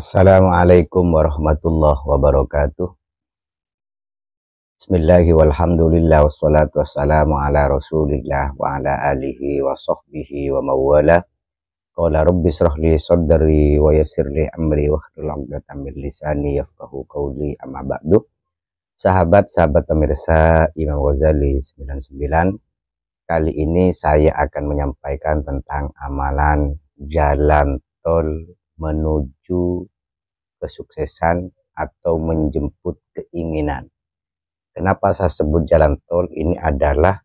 Assalamualaikum warahmatullahi wabarakatuh. Bismillahirrahmanirrahim. walhamdulillah wassalatu wassalamu ala rasulillah wa ala alihi wa sahbihi wa mawala. Qala rabbi li sadri wa li amri wa hlul 'uqdatam min lisani yafqahu qawli amma ba'du. Sahabat-sahabat pemirsa Imam Ghazali 99 kali ini saya akan menyampaikan tentang amalan jalan tol menuju kesuksesan atau menjemput keinginan. Kenapa saya sebut jalan tol ini adalah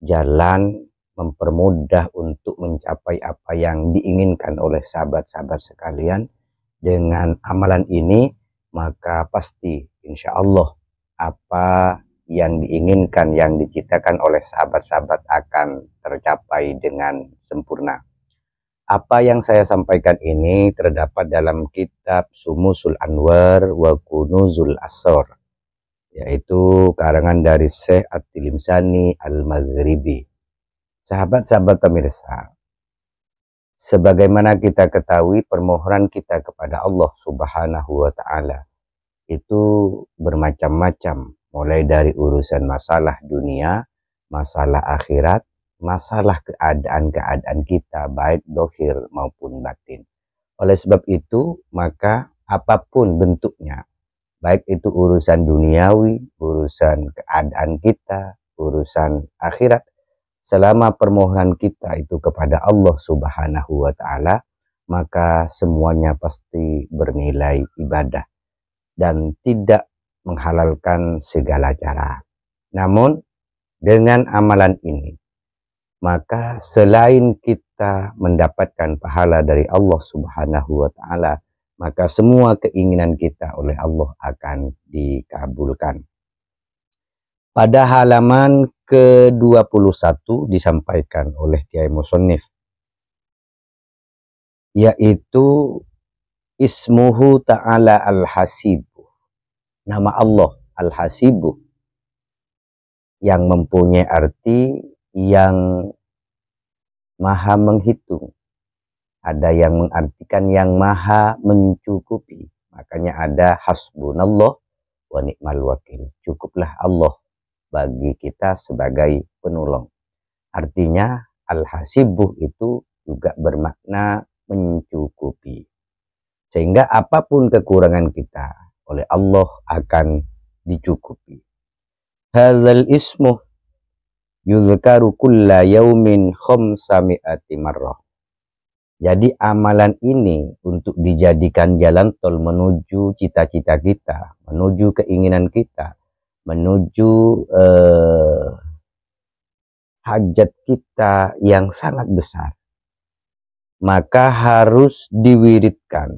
jalan mempermudah untuk mencapai apa yang diinginkan oleh sahabat-sahabat sekalian. Dengan amalan ini, maka pasti insya Allah apa yang diinginkan, yang diciptakan oleh sahabat-sahabat akan tercapai dengan sempurna. Apa yang saya sampaikan ini terdapat dalam kitab Sumusul Anwar wa Kunuzul Asor, yaitu karangan dari Syekh At-Tilimsani Al-Maghribi. Sahabat-sahabat pemirsa, sebagaimana kita ketahui permohonan kita kepada Allah Subhanahu wa taala itu bermacam-macam, mulai dari urusan masalah dunia, masalah akhirat, masalah keadaan-keadaan kita baik dohir maupun batin. Oleh sebab itu, maka apapun bentuknya, baik itu urusan duniawi, urusan keadaan kita, urusan akhirat, selama permohonan kita itu kepada Allah Subhanahu wa taala, maka semuanya pasti bernilai ibadah dan tidak menghalalkan segala cara. Namun dengan amalan ini maka selain kita mendapatkan pahala dari Allah Subhanahu wa taala, maka semua keinginan kita oleh Allah akan dikabulkan. Pada halaman ke-21 disampaikan oleh Kiai Musonif yaitu ismuhu ta'ala al-hasibu. Nama Allah al-hasibu yang mempunyai arti yang maha menghitung, ada yang mengartikan yang maha mencukupi. Makanya ada hasbunallah wa ni'mal wakil. Cukuplah Allah bagi kita sebagai penolong. Artinya al-hasibuh itu juga bermakna mencukupi. Sehingga apapun kekurangan kita oleh Allah akan dicukupi. Halal ismuh yuzkaru kulla yaumin khamsami'ati marrah. Jadi amalan ini untuk dijadikan jalan tol menuju cita-cita kita, menuju keinginan kita, menuju eh, hajat kita yang sangat besar. Maka harus diwiridkan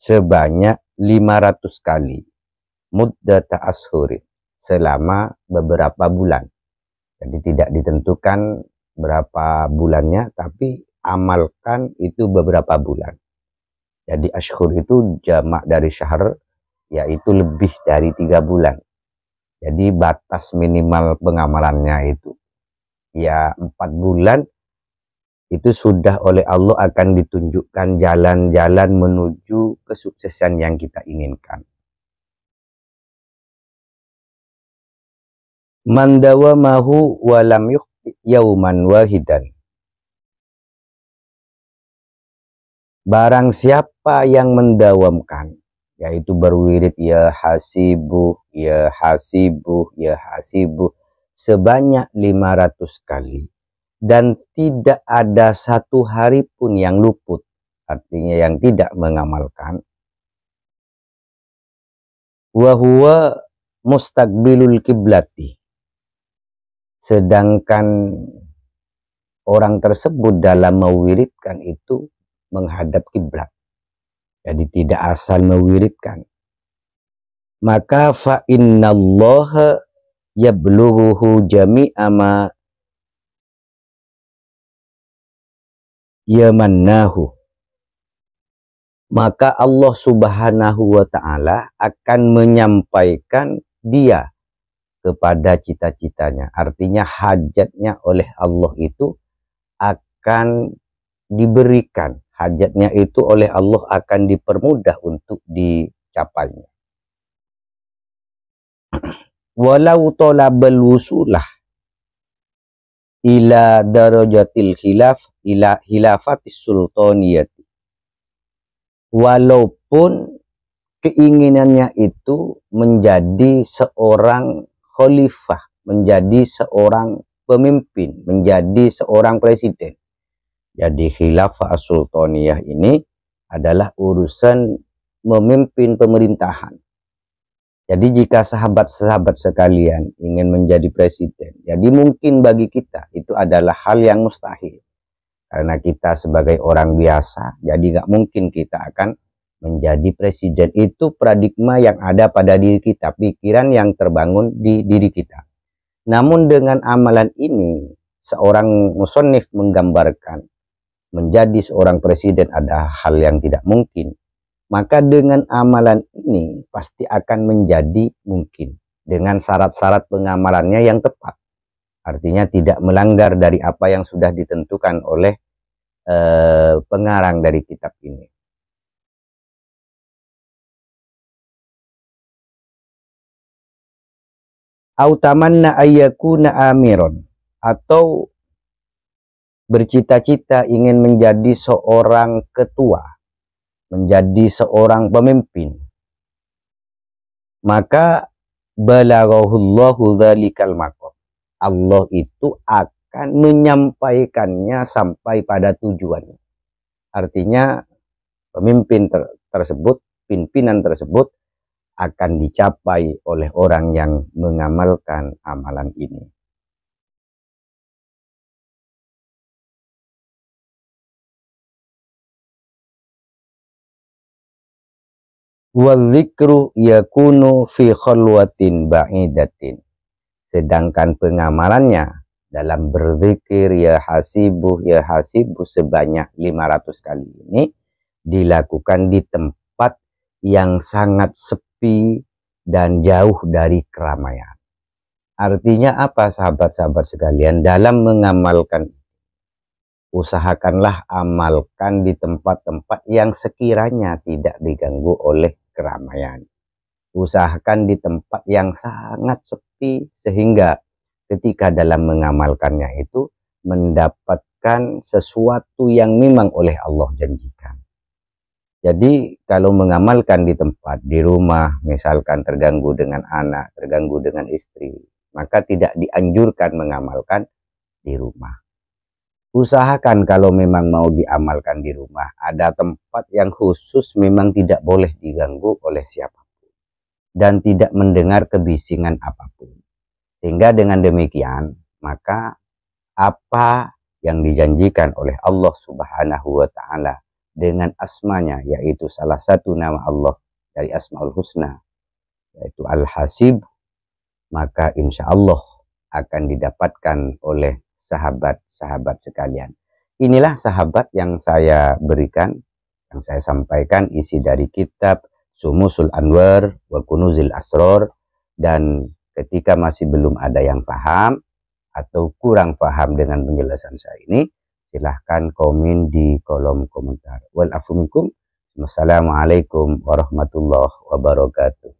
sebanyak 500 kali muddata ashurin selama beberapa bulan. Jadi tidak ditentukan berapa bulannya, tapi amalkan itu beberapa bulan. Jadi ashur itu jamak dari syahr, yaitu lebih dari tiga bulan. Jadi batas minimal pengamalannya itu ya empat bulan itu sudah oleh Allah akan ditunjukkan jalan-jalan menuju kesuksesan yang kita inginkan. Mandawa mahu walam yukti yauman wahidan. Barang siapa yang mendawamkan, yaitu berwirid ya hasibu, ya hasibu, ya hasibu, sebanyak 500 kali. Dan tidak ada satu hari pun yang luput, artinya yang tidak mengamalkan. Wahuwa mustagbilul kiblati sedangkan orang tersebut dalam mewiridkan itu menghadap kiblat jadi tidak asal mewiridkan maka fa innallaha yablughuhu jami'a ma yamannahu maka Allah Subhanahu wa taala akan menyampaikan dia kepada cita-citanya. Artinya hajatnya oleh Allah itu akan diberikan. Hajatnya itu oleh Allah akan dipermudah untuk dicapainya. Walau tolabal wusulah ila darajatil khilaf ila khilafatis sultaniyati. Walaupun keinginannya itu menjadi seorang khalifah, menjadi seorang pemimpin, menjadi seorang presiden. Jadi khilafah sultaniyah ini adalah urusan memimpin pemerintahan. Jadi jika sahabat-sahabat sekalian ingin menjadi presiden, jadi mungkin bagi kita itu adalah hal yang mustahil. Karena kita sebagai orang biasa, jadi nggak mungkin kita akan Menjadi presiden itu paradigma yang ada pada diri kita, pikiran yang terbangun di diri kita. Namun dengan amalan ini, seorang musonif menggambarkan menjadi seorang presiden ada hal yang tidak mungkin. Maka dengan amalan ini pasti akan menjadi mungkin dengan syarat-syarat pengamalannya yang tepat. Artinya tidak melanggar dari apa yang sudah ditentukan oleh eh, pengarang dari kitab ini. autamanna tamanna ayyakuna amiron atau bercita-cita ingin menjadi seorang ketua, menjadi seorang pemimpin. Maka balaghahullahu dzalikal maqam. Allah itu akan menyampaikannya sampai pada tujuannya. Artinya pemimpin ter tersebut, pimpinan tersebut akan dicapai oleh orang yang mengamalkan amalan ini. Wadzikru yakunu fi khalwatin ba'idatin. Sedangkan pengamalannya dalam berzikir ya hasibuh ya hasibuh sebanyak 500 kali ini dilakukan di tempat yang sangat sepi sepi dan jauh dari keramaian. Artinya apa sahabat-sahabat sekalian dalam mengamalkan usahakanlah amalkan di tempat-tempat yang sekiranya tidak diganggu oleh keramaian. Usahakan di tempat yang sangat sepi sehingga ketika dalam mengamalkannya itu mendapatkan sesuatu yang memang oleh Allah janjikan. Jadi kalau mengamalkan di tempat, di rumah, misalkan terganggu dengan anak, terganggu dengan istri, maka tidak dianjurkan mengamalkan di rumah. Usahakan kalau memang mau diamalkan di rumah, ada tempat yang khusus memang tidak boleh diganggu oleh siapapun dan tidak mendengar kebisingan apapun. Sehingga dengan demikian, maka apa yang dijanjikan oleh Allah Subhanahu wa taala dengan asmanya yaitu salah satu nama Allah dari Asmaul Husna yaitu Al-Hasib maka insya Allah akan didapatkan oleh sahabat-sahabat sekalian. Inilah sahabat yang saya berikan, yang saya sampaikan isi dari kitab Sumusul Anwar wa Kunuzil Asror dan ketika masih belum ada yang paham atau kurang paham dengan penjelasan saya ini, silahkan komen di kolom komentar. Wassalamualaikum warahmatullahi wabarakatuh.